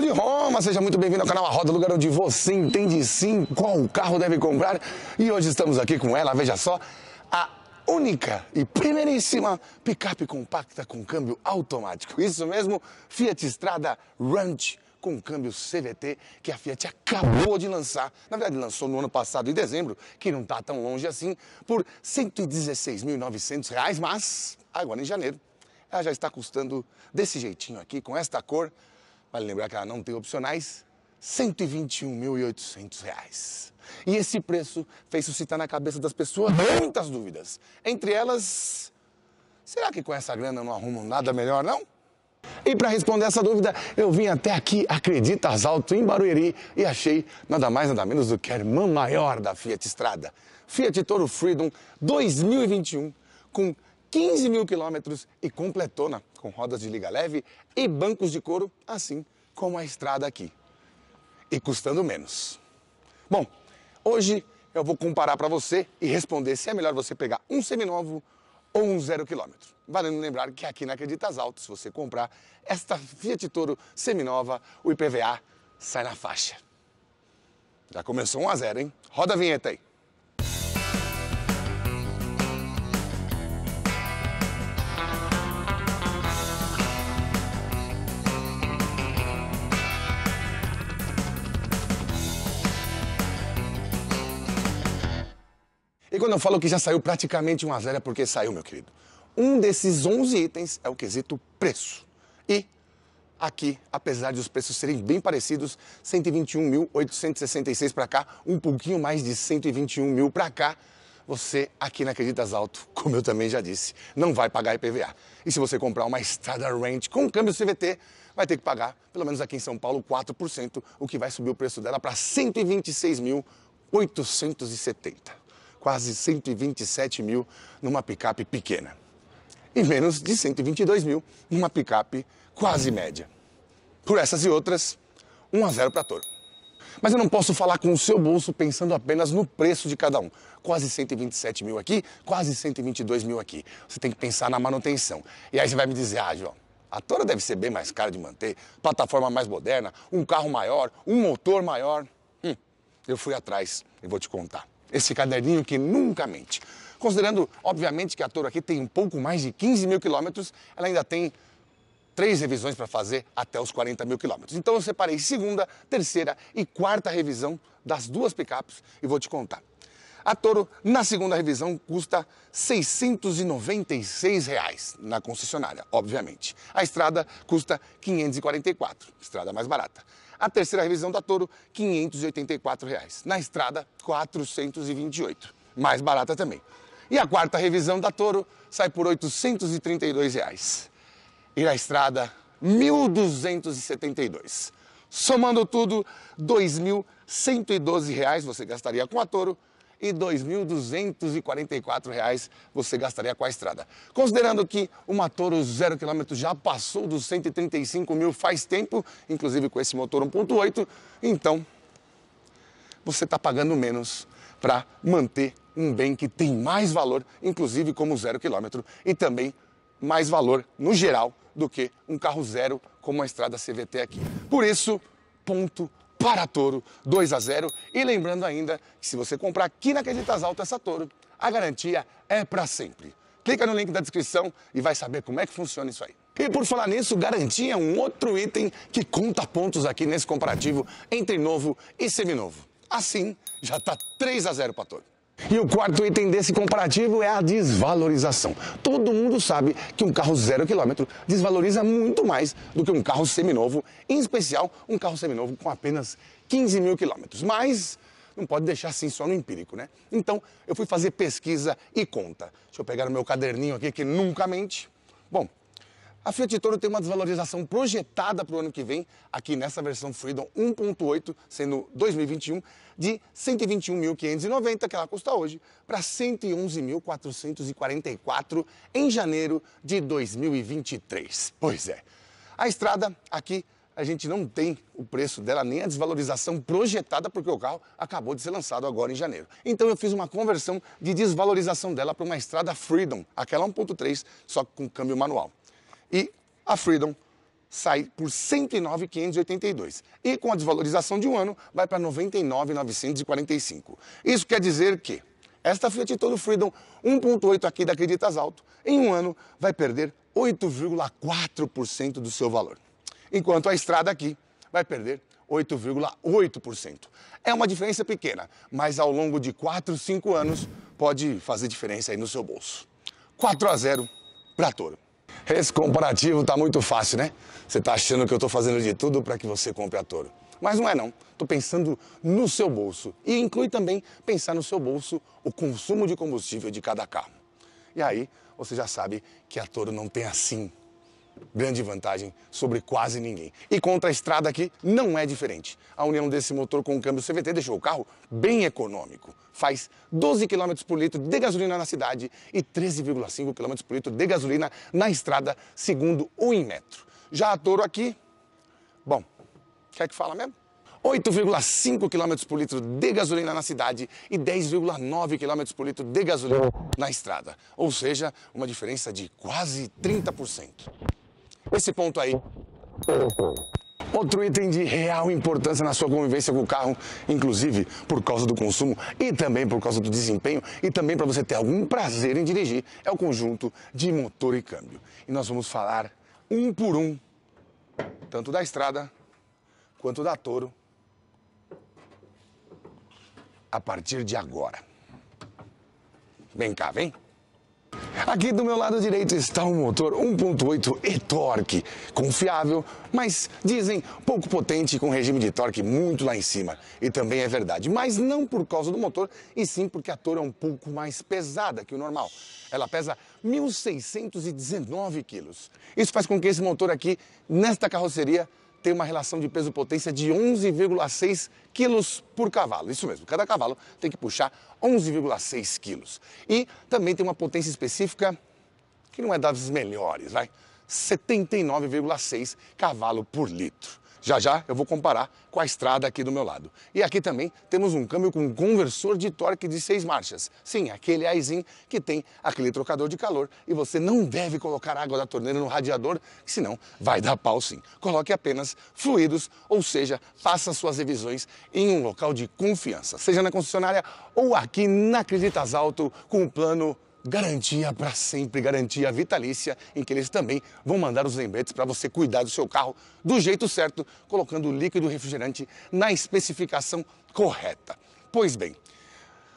de Roma, seja muito bem-vindo ao canal A Roda, lugar onde você entende sim qual carro deve comprar. E hoje estamos aqui com ela, veja só, a única e primeiríssima picape compacta com câmbio automático. Isso mesmo, Fiat Strada Ranch com câmbio CVT que a Fiat acabou de lançar. Na verdade, lançou no ano passado, em dezembro, que não está tão longe assim, por R$ 116.900, mas agora em janeiro ela já está custando desse jeitinho aqui, com esta cor, Vale lembrar que ela não tem opcionais, R$ 121.800. E esse preço fez suscitar na cabeça das pessoas muitas dúvidas. Entre elas, será que com essa grana não arrumam nada melhor, não? E para responder essa dúvida, eu vim até aqui, Acreditas Alto, em Barueri, e achei nada mais nada menos do que a irmã maior da Fiat Estrada. Fiat Toro Freedom 2021, com 15 mil quilômetros e completona, com rodas de liga leve e bancos de couro, assim como a estrada aqui. E custando menos. Bom, hoje eu vou comparar para você e responder se é melhor você pegar um seminovo ou um zero quilômetro. Valendo lembrar que aqui na Acreditas Alto, se você comprar esta Fiat Toro seminova, o IPVA sai na faixa. Já começou um a zero, hein? Roda a vinheta aí. quando eu falo que já saiu praticamente 1 a 0 é porque saiu, meu querido. Um desses 11 itens é o quesito preço. E aqui, apesar de os preços serem bem parecidos, 121.866 para cá, um pouquinho mais de 121 mil para cá, você aqui na Acreditas Alto, como eu também já disse, não vai pagar IPVA. E se você comprar uma Estrada Range com câmbio CVT, vai ter que pagar, pelo menos aqui em São Paulo, 4%, o que vai subir o preço dela para 126.870 quase 127 mil numa picape pequena e menos de 122 mil numa picape quase média. Por essas e outras, 1 a 0 para Toro. Mas eu não posso falar com o seu bolso pensando apenas no preço de cada um. Quase 127 mil aqui, quase 122 mil aqui. Você tem que pensar na manutenção. E aí você vai me dizer, ah, João, a Toro deve ser bem mais cara de manter, plataforma mais moderna, um carro maior, um motor maior. Hum, eu fui atrás e vou te contar. Esse caderninho que nunca mente. Considerando, obviamente, que a Toro aqui tem um pouco mais de 15 mil quilômetros, ela ainda tem três revisões para fazer até os 40 mil quilômetros. Então eu separei segunda, terceira e quarta revisão das duas picapes e vou te contar. A Toro, na segunda revisão, custa R$ 696 reais, na concessionária, obviamente. A estrada custa 544, estrada mais barata. A terceira revisão da Toro, R$ 584. Reais. Na estrada, 428. Mais barata também. E a quarta revisão da Toro sai por R$ 832. Reais. E na estrada, 1.272. Somando tudo, R$ reais você gastaria com a Toro e R$ 2.244 você gastaria com a estrada. Considerando que uma Toro 0 km já passou dos 135 mil faz tempo, inclusive com esse motor 1.8, então você está pagando menos para manter um bem que tem mais valor, inclusive como zero quilômetro, e também mais valor no geral do que um carro zero como a estrada CVT aqui. Por isso, ponto para a Toro, 2 a 0. E lembrando ainda que se você comprar aqui na Creditas Alto essa Toro, a garantia é para sempre. Clica no link da descrição e vai saber como é que funciona isso aí. E por falar nisso, garantia é um outro item que conta pontos aqui nesse comparativo entre novo e seminovo. Assim, já está 3 a 0 para Toro. E o quarto item desse comparativo é a desvalorização. Todo mundo sabe que um carro zero quilômetro desvaloriza muito mais do que um carro seminovo, em especial um carro seminovo com apenas 15 mil quilômetros. Mas não pode deixar assim só no empírico, né? Então eu fui fazer pesquisa e conta. Deixa eu pegar o meu caderninho aqui que nunca mente. Bom, a Fiat Toro tem uma desvalorização projetada para o ano que vem, aqui nessa versão Freedom 1.8, sendo 2021, de 121.590, que ela custa hoje, para 111.444 em janeiro de 2023. Pois é. A estrada aqui a gente não tem o preço dela nem a desvalorização projetada, porque o carro acabou de ser lançado agora em janeiro. Então eu fiz uma conversão de desvalorização dela para uma estrada Freedom, aquela 1.3, só com câmbio manual e a Freedom sai por 109,582 e com a desvalorização de um ano vai para 99,945. Isso quer dizer que esta Fiat Toro Freedom 1.8 aqui da as Alto em um ano vai perder 8,4% do seu valor, enquanto a Estrada aqui vai perder 8,8%. É uma diferença pequena, mas ao longo de 4, 5 anos pode fazer diferença aí no seu bolso. 4 a 0 para Toro. Esse comparativo tá muito fácil, né? Você tá achando que eu tô fazendo de tudo para que você compre a Toro. Mas não é não. Tô pensando no seu bolso e inclui também pensar no seu bolso o consumo de combustível de cada carro. E aí, você já sabe que a Toro não tem assim grande vantagem sobre quase ninguém. E contra a estrada aqui não é diferente. A união desse motor com o câmbio CVT deixou o carro bem econômico. Faz 12 km por litro de gasolina na cidade e 13,5 km por litro de gasolina na estrada, segundo o Inmetro. Já a Toro aqui, bom, quer que fala mesmo? 8,5 km por litro de gasolina na cidade e 10,9 km por litro de gasolina na estrada. Ou seja, uma diferença de quase 30% esse ponto aí. Outro item de real importância na sua convivência com o carro, inclusive por causa do consumo e também por causa do desempenho e também para você ter algum prazer em dirigir, é o conjunto de motor e câmbio. E nós vamos falar um por um, tanto da estrada quanto da Toro, a partir de agora. Vem cá, vem. Aqui do meu lado direito está um motor 1.8 e-torque, confiável, mas dizem pouco potente com regime de torque muito lá em cima. E também é verdade, mas não por causa do motor, e sim porque a torre é um pouco mais pesada que o normal. Ela pesa 1.619 quilos. Isso faz com que esse motor aqui, nesta carroceria, tem uma relação de peso-potência de 11,6 quilos por cavalo. Isso mesmo, cada cavalo tem que puxar 11,6 quilos. E também tem uma potência específica que não é das melhores, vai? 79,6 cavalo por litro. Já já eu vou comparar com a estrada aqui do meu lado. E aqui também temos um câmbio com conversor de torque de seis marchas. Sim, aquele aizinho que tem aquele trocador de calor e você não deve colocar água da torneira no radiador, senão vai dar pau sim. Coloque apenas fluidos, ou seja, faça suas revisões em um local de confiança, seja na concessionária ou aqui na Acreditas Auto com o plano garantia para sempre, garantia vitalícia, em que eles também vão mandar os lembretes para você cuidar do seu carro do jeito certo, colocando o líquido refrigerante na especificação correta. Pois bem,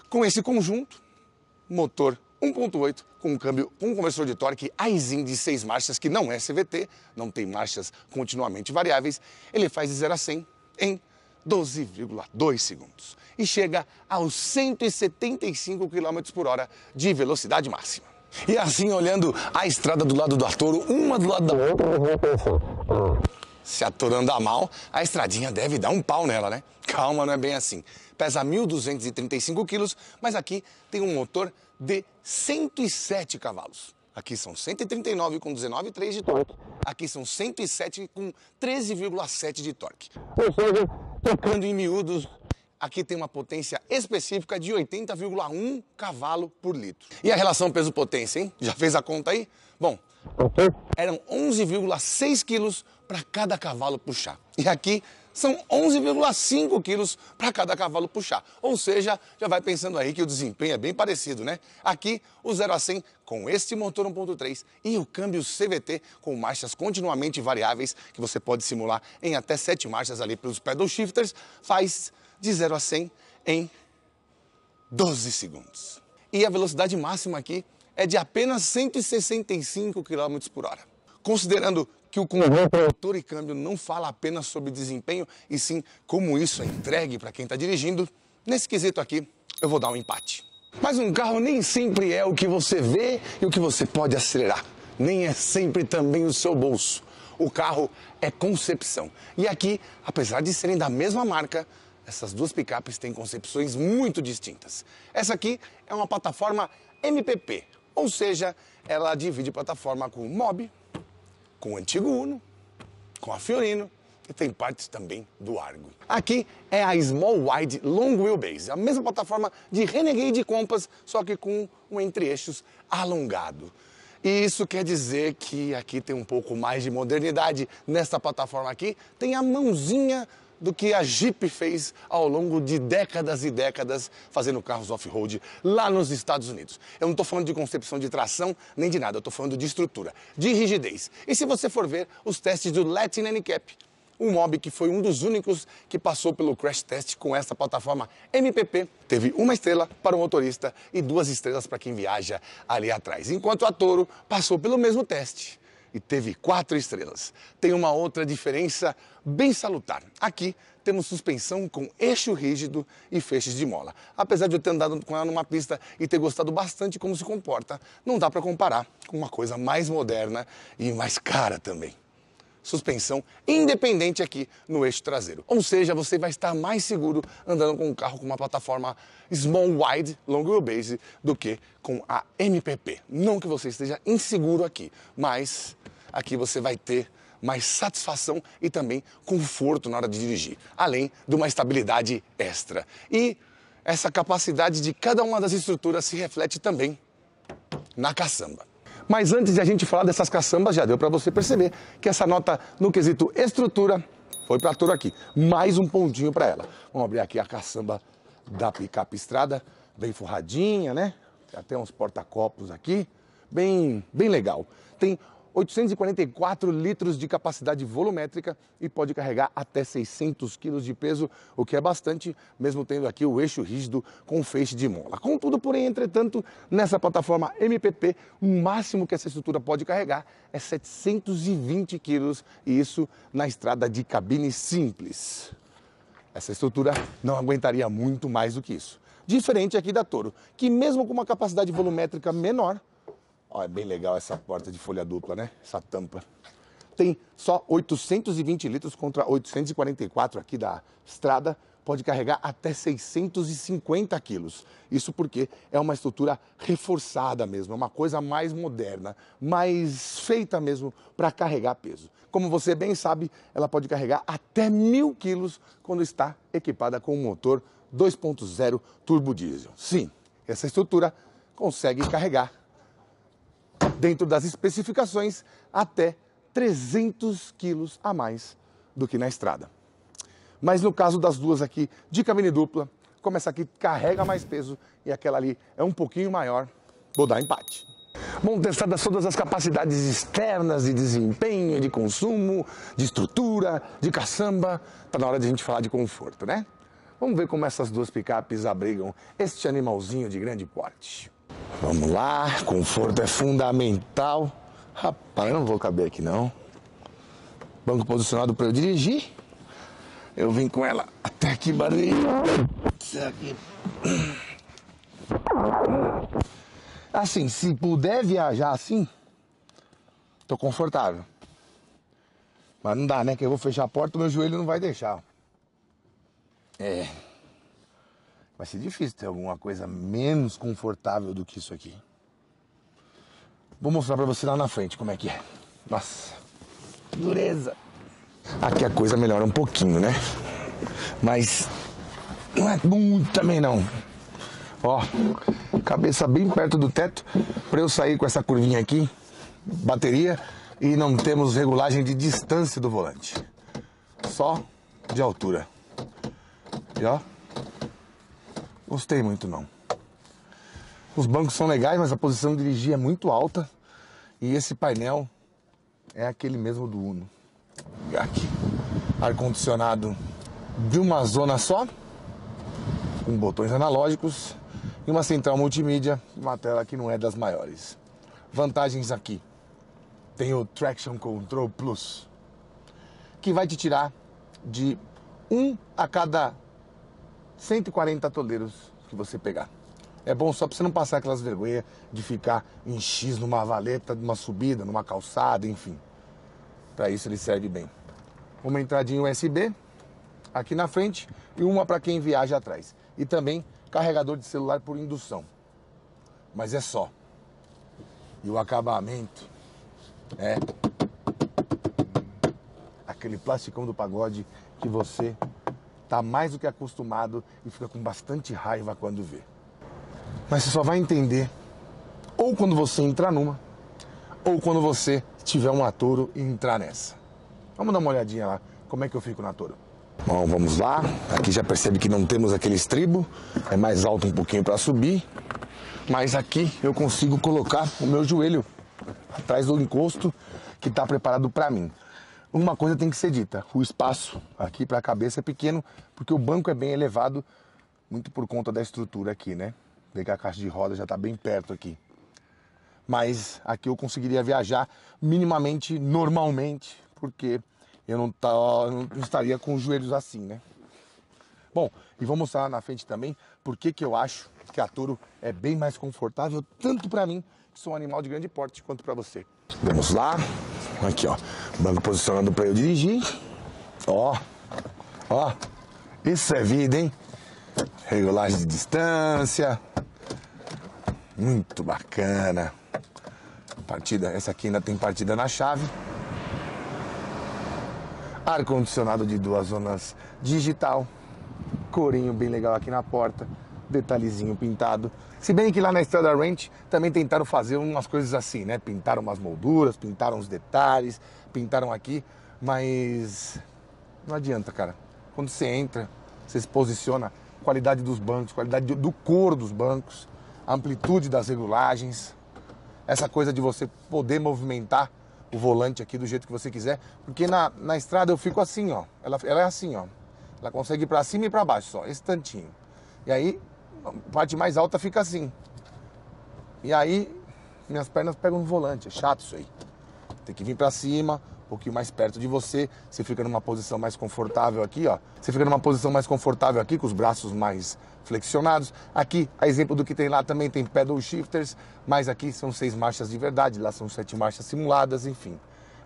com esse conjunto, motor 1.8 com um câmbio com um conversor de torque Aisin de 6 marchas, que não é CVT, não tem marchas continuamente variáveis, ele faz de 0 a 100 em 12,2 segundos e chega aos 175 km por hora de velocidade máxima. E assim, olhando a estrada do lado do Arturo, uma do lado da outra, se a Toro andar mal, a estradinha deve dar um pau nela, né? Calma, não é bem assim. Pesa 1.235 quilos, mas aqui tem um motor de 107 cavalos. Aqui são 139 com 19,3 de torque. Aqui são 107 com 13,7 de torque. Ou seja, tocando em miúdos, aqui tem uma potência específica de 80,1 cavalo por litro. E a relação peso-potência, hein? Já fez a conta aí? Bom, eram 11,6 quilos para cada cavalo puxar. E aqui são 11,5 quilos para cada cavalo puxar. Ou seja, já vai pensando aí que o desempenho é bem parecido, né? Aqui, o 0 a 100 com este motor 1.3 e o câmbio CVT com marchas continuamente variáveis, que você pode simular em até 7 marchas ali pelos pedal shifters, faz de 0 a 100 em 12 segundos. E a velocidade máxima aqui é de apenas 165 km por hora. Considerando que o convênio motor e câmbio não fala apenas sobre desempenho, e sim como isso é entregue para quem está dirigindo, nesse quesito aqui eu vou dar um empate. Mas um carro nem sempre é o que você vê e o que você pode acelerar. Nem é sempre também o seu bolso. O carro é concepção. E aqui, apesar de serem da mesma marca, essas duas picapes têm concepções muito distintas. Essa aqui é uma plataforma MPP, ou seja, ela divide plataforma com o Mob, com o antigo Uno, com a Fiorino e tem partes também do Argo. Aqui é a Small Wide Long Wheelbase, a mesma plataforma de Renegade Compass, só que com um entre-eixos alongado. E isso quer dizer que aqui tem um pouco mais de modernidade. Nesta plataforma aqui tem a mãozinha do que a Jeep fez ao longo de décadas e décadas fazendo carros off-road lá nos Estados Unidos. Eu não estou falando de concepção de tração nem de nada, eu estou falando de estrutura, de rigidez. E se você for ver os testes do Latin Handicap, um mob que foi um dos únicos que passou pelo crash test com essa plataforma MPP. Teve uma estrela para o motorista e duas estrelas para quem viaja ali atrás, enquanto a Toro passou pelo mesmo teste e teve quatro estrelas. Tem uma outra diferença bem salutar. Aqui temos suspensão com eixo rígido e feixes de mola. Apesar de eu ter andado com ela numa pista e ter gostado bastante como se comporta, não dá para comparar com uma coisa mais moderna e mais cara também suspensão independente aqui no eixo traseiro. Ou seja, você vai estar mais seguro andando com um carro com uma plataforma small wide, long wheelbase, do que com a MPP. Não que você esteja inseguro aqui, mas aqui você vai ter mais satisfação e também conforto na hora de dirigir, além de uma estabilidade extra. E essa capacidade de cada uma das estruturas se reflete também na caçamba. Mas antes de a gente falar dessas caçambas, já deu para você perceber que essa nota no quesito estrutura foi para tudo aqui. Mais um pontinho para ela. Vamos abrir aqui a caçamba da picape estrada, bem forradinha, né? Tem até uns porta-copos aqui, bem, bem legal. Tem 844 litros de capacidade volumétrica e pode carregar até 600 quilos de peso, o que é bastante, mesmo tendo aqui o eixo rígido com feixe de mola. Contudo, porém, entretanto, nessa plataforma MPP, o máximo que essa estrutura pode carregar é 720 quilos, e isso na estrada de cabine simples. Essa estrutura não aguentaria muito mais do que isso. Diferente aqui da Toro, que mesmo com uma capacidade volumétrica menor, Ó, é bem legal essa porta de folha dupla, né? Essa tampa. Tem só 820 litros contra 844 aqui da estrada. Pode carregar até 650 quilos. Isso porque é uma estrutura reforçada mesmo, é uma coisa mais moderna, mais feita mesmo para carregar peso. Como você bem sabe, ela pode carregar até mil quilos quando está equipada com um motor 2.0 turbo diesel. Sim, essa estrutura consegue carregar dentro das especificações, até 300 quilos a mais do que na estrada. Mas no caso das duas aqui de cabine dupla, como essa aqui carrega mais peso e aquela ali é um pouquinho maior, vou dar empate. Bom, testadas todas as capacidades externas de desempenho, de consumo, de estrutura, de caçamba, tá na hora de a gente falar de conforto, né? Vamos ver como essas duas picapes abrigam este animalzinho de grande porte. Vamos lá, conforto é fundamental. Rapaz, eu não vou caber aqui não. Banco posicionado para eu dirigir. Eu vim com ela até aqui, barulho. Assim, se puder viajar assim, tô confortável. Mas não dá, né? Que eu vou fechar a porta, meu joelho não vai deixar. É vai ser difícil ter alguma coisa menos confortável do que isso aqui. Vou mostrar para você lá na frente como é que é. Nossa, dureza. Aqui a coisa melhora um pouquinho, né? Mas não é muito também não. Ó, cabeça bem perto do teto para eu sair com essa curvinha aqui, bateria e não temos regulagem de distância do volante. Só de altura. E ó, gostei muito não. Os bancos são legais, mas a posição de dirigir é muito alta. E esse painel é aquele mesmo do Uno. Aqui, ar-condicionado de uma zona só, com botões analógicos e uma central multimídia, uma tela que não é das maiores. Vantagens aqui. Tem o Traction Control Plus, que vai te tirar de um a cada 140 toleiros que você pegar. É bom só para você não passar aquelas vergonhas de ficar em X numa valeta, numa subida, numa calçada, enfim. Para isso ele serve bem. Uma entradinha USB aqui na frente e uma para quem viaja atrás. E também carregador de celular por indução. Mas é só. E o acabamento é aquele plasticão do pagode que você está mais do que acostumado e fica com bastante raiva quando vê. Mas você só vai entender ou quando você entrar numa, ou quando você tiver um atoro e entrar nessa. Vamos dar uma olhadinha lá, como é que eu fico na touro. Bom, vamos lá. Aqui já percebe que não temos aquele estribo, é mais alto um pouquinho para subir, mas aqui eu consigo colocar o meu joelho atrás do encosto que está preparado para mim. Uma coisa tem que ser dita: o espaço aqui para a cabeça é pequeno, porque o banco é bem elevado, muito por conta da estrutura aqui, né? Vê que a caixa de roda já está bem perto aqui. Mas aqui eu conseguiria viajar minimamente, normalmente, porque eu não, tá, não estaria com os joelhos assim, né? Bom, e vou mostrar na frente também por que eu acho que a Toro é bem mais confortável, tanto para mim que sou um animal de grande porte, quanto para você. Vamos lá. Aqui, ó. Banco posicionando para eu dirigir. Ó. Ó. Isso é vida, hein? Regulagem de distância. Muito bacana. Partida, essa aqui ainda tem partida na chave. Ar condicionado de duas zonas digital. Corinho bem legal aqui na porta detalhezinho pintado. Se bem que lá na Estrada Ranch também tentaram fazer umas coisas assim, né? Pintaram umas molduras, pintaram os detalhes, pintaram aqui, mas não adianta, cara. Quando você entra, você se posiciona, qualidade dos bancos, qualidade do couro dos bancos, amplitude das regulagens, essa coisa de você poder movimentar o volante aqui do jeito que você quiser, porque na, na estrada eu fico assim, ó. Ela, ela é assim, ó. Ela consegue ir para cima e para baixo só, esse tantinho. E aí parte mais alta fica assim. E aí, minhas pernas pegam no volante. É chato isso aí. Tem que vir para cima, um pouquinho mais perto de você. Você fica numa posição mais confortável aqui, ó. Você fica numa posição mais confortável aqui, com os braços mais flexionados. Aqui, a exemplo do que tem lá também, tem pedal shifters. Mas aqui são seis marchas de verdade, lá são sete marchas simuladas, enfim.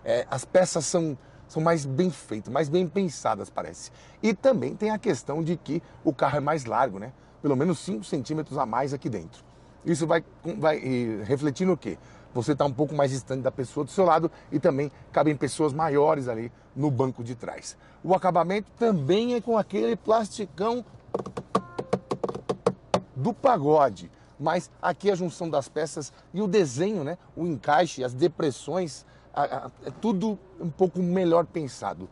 É, as peças são são mais bem feitas, mais bem pensadas, parece. E também tem a questão de que o carro é mais largo, né? pelo menos 5 centímetros a mais aqui dentro. Isso vai, vai refletir no quê? Você está um pouco mais distante da pessoa do seu lado e também cabem pessoas maiores ali no banco de trás. O acabamento também é com aquele plasticão do pagode, mas aqui a junção das peças e o desenho, né? o encaixe, as depressões, a, a, é tudo um pouco melhor pensado.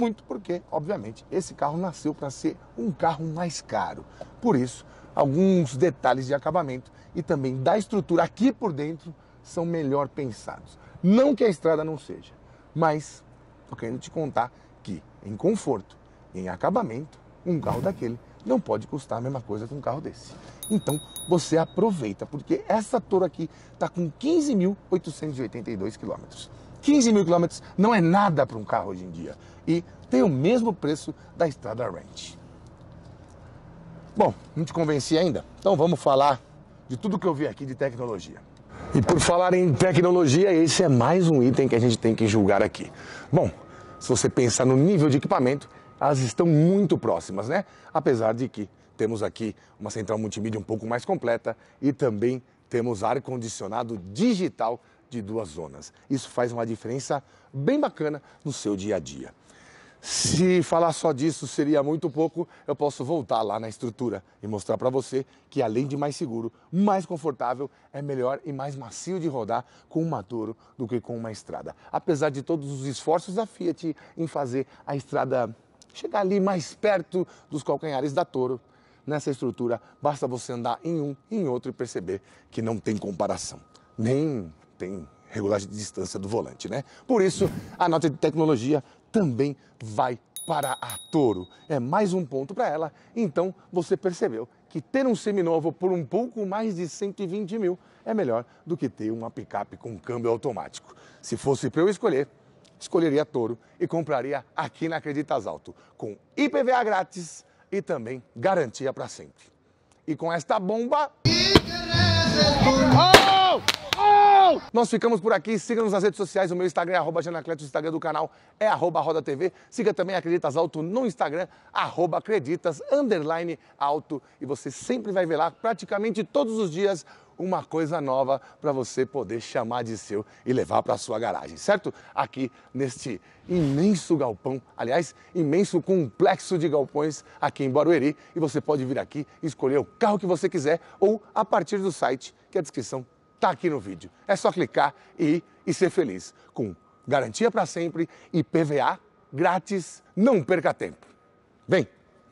Muito porque, obviamente, esse carro nasceu para ser um carro mais caro. Por isso, alguns detalhes de acabamento e também da estrutura aqui por dentro são melhor pensados. Não que a estrada não seja, mas estou querendo te contar que em conforto, em acabamento, um carro daquele não pode custar a mesma coisa que um carro desse. Então você aproveita, porque essa Toro aqui está com 15.882 quilômetros. 15 mil quilômetros não é nada para um carro hoje em dia. E tem o mesmo preço da Estrada Ranch. Bom, não te convenci ainda, então vamos falar de tudo que eu vi aqui de tecnologia. E por falar em tecnologia, esse é mais um item que a gente tem que julgar aqui. Bom, se você pensar no nível de equipamento, elas estão muito próximas, né? Apesar de que temos aqui uma central multimídia um pouco mais completa e também temos ar-condicionado digital de duas zonas. Isso faz uma diferença bem bacana no seu dia a dia. Se falar só disso seria muito pouco, eu posso voltar lá na estrutura e mostrar para você que além de mais seguro, mais confortável, é melhor e mais macio de rodar com uma Toro do que com uma estrada. Apesar de todos os esforços da Fiat em fazer a estrada chegar ali mais perto dos calcanhares da Toro, nessa estrutura basta você andar em um e em outro e perceber que não tem comparação. Nem tem regulagem de distância do volante, né? Por isso, a nota de tecnologia também vai para a Toro. É mais um ponto para ela. Então, você percebeu que ter um seminovo por um pouco mais de 120 mil é melhor do que ter uma picape com câmbio automático. Se fosse para eu escolher, escolheria a Toro e compraria aqui na Acreditas Alto, com IPVA grátis e também garantia para sempre. E com esta bomba... Oh! Nós ficamos por aqui. Siga-nos nas redes sociais. O meu Instagram é arroba Janacleto. O Instagram do canal é arroba Roda TV. Siga também Acreditas Alto no Instagram, arroba Acreditas, underline alto. E você sempre vai ver lá, praticamente todos os dias, uma coisa nova para você poder chamar de seu e levar para sua garagem, certo? Aqui neste imenso galpão, aliás, imenso complexo de galpões aqui em Barueri, e você pode vir aqui escolher o carro que você quiser ou a partir do site que é a descrição está aqui no vídeo. É só clicar e, e ser feliz com garantia para sempre e PVA grátis. Não perca tempo. Vem!